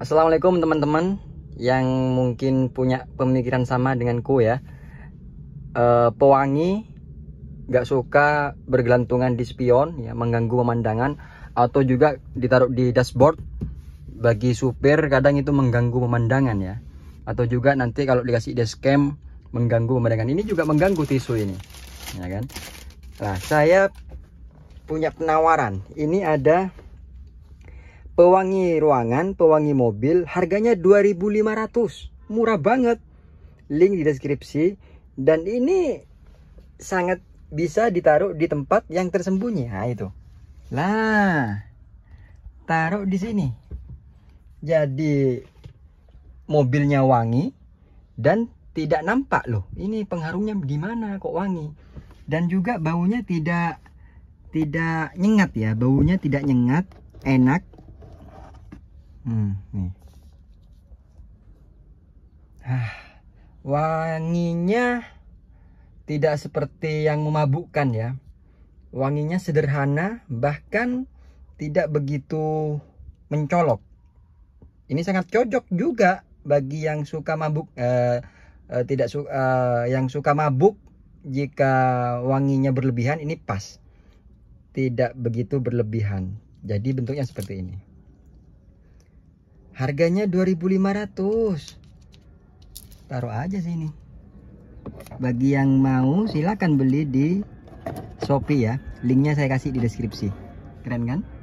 Assalamualaikum teman-teman yang mungkin punya pemikiran sama denganku ya. E, pewangi nggak suka bergelantungan di spion ya mengganggu pemandangan atau juga ditaruh di dashboard bagi supir kadang itu mengganggu pemandangan ya atau juga nanti kalau dikasih dashcam mengganggu pemandangan ini juga mengganggu tisu ini ya kan nah saya punya penawaran ini ada Pewangi ruangan, pewangi mobil, harganya 2500 Murah banget. Link di deskripsi. Dan ini sangat bisa ditaruh di tempat yang tersembunyi. Nah, itu. Lah, taruh di sini. Jadi, mobilnya wangi dan tidak nampak loh. Ini pengharumnya mana? kok wangi. Dan juga baunya tidak tidak nyengat ya. Baunya tidak nyengat, enak hmm, nih ah, wanginya tidak seperti yang memabukkan ya wanginya sederhana bahkan tidak begitu mencolok ini sangat cocok juga bagi yang suka mabuk uh, uh, tidak su uh, yang suka mabuk jika wanginya berlebihan ini pas tidak begitu berlebihan jadi bentuknya seperti ini Harganya 2500 Taruh aja sini Bagi yang mau silahkan beli di Shopee ya Linknya saya kasih di deskripsi Keren kan?